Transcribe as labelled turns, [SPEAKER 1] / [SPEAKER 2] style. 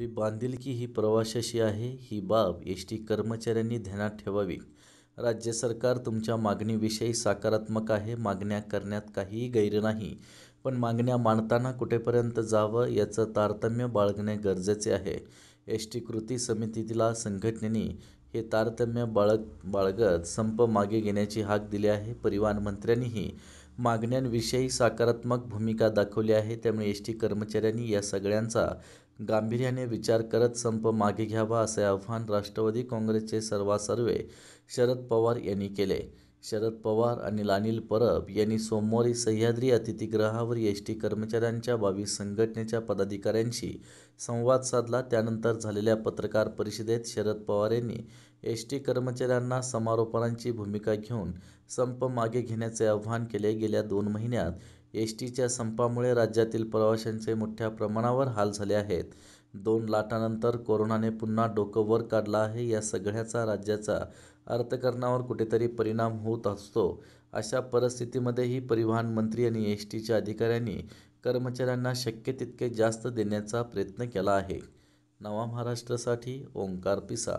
[SPEAKER 1] आपली बांधिलकी ही प्रवाशाशी आहे ही बाब एस टी कर्मचाऱ्यांनी ध्यानात ठेवावी. राज्य सरकार तुमच्या मागणीविषयी सकारात्मक आहे. मागण्या करण्यात काहीही गैर नाही. पण मागण्या मांडताना कुठेपर्यंत जावं याचं तारतम्य बाळगणे गरजेचे आहे. एस टी कृती समितीला संघटनेने हे तारतम्य बाळगत संप मागे घेण्याची हाक दिली आहे. परिवहन मंत्र्यांनीही मागण्यांविषयी सकारात्मक भूमिका दाखवली आहे. त्यामुळे एस टी कर्मचाऱ्यांनी या सगळ्यांचा गांभीर्याने विचार करत संप मागे घ्यावा असे आवाहन राष्ट्रवादी काँग्रेसचे सर्वे शरद पवार यांनी केले शरद पवार आणि लानिल परब यांनी सोमवारी सह्याद्री अतिथीगृहावर एस टी कर्मचाऱ्यांच्या बावीस संघटनेच्या पदाधिकाऱ्यांशी संवाद साधला त्यानंतर झालेल्या पत्रकार परिषदेत शरद पवार यांनी एस टी कर्मचाऱ्यांना समारोपांची भूमिका घेऊन संप मागे घेण्याचे आव्हान केले गेल्या दोन महिन्यात एस टीच्या संपामुळे राज्यातील प्रवाशांचे मोठ्या प्रमाणावर हाल झाले आहेत दोन लाटानंतर कोरोनाने पुन्हा डोकं वर काढलं आहे. या सगळ्याचा राज्याचा अर्थकरणावर कुठेतरी परिणाम होत असतो. अशा परिस्थितीमध्येही परिवहन मंत्री आणि टीच्या अधिकाऱ्यांनी कर्मचाऱ्यांना शक्य तितके जास्त देण्याचा प्रयत्न केला आहे. नवा महाराष्ट्रासाठी ओंकार पिसा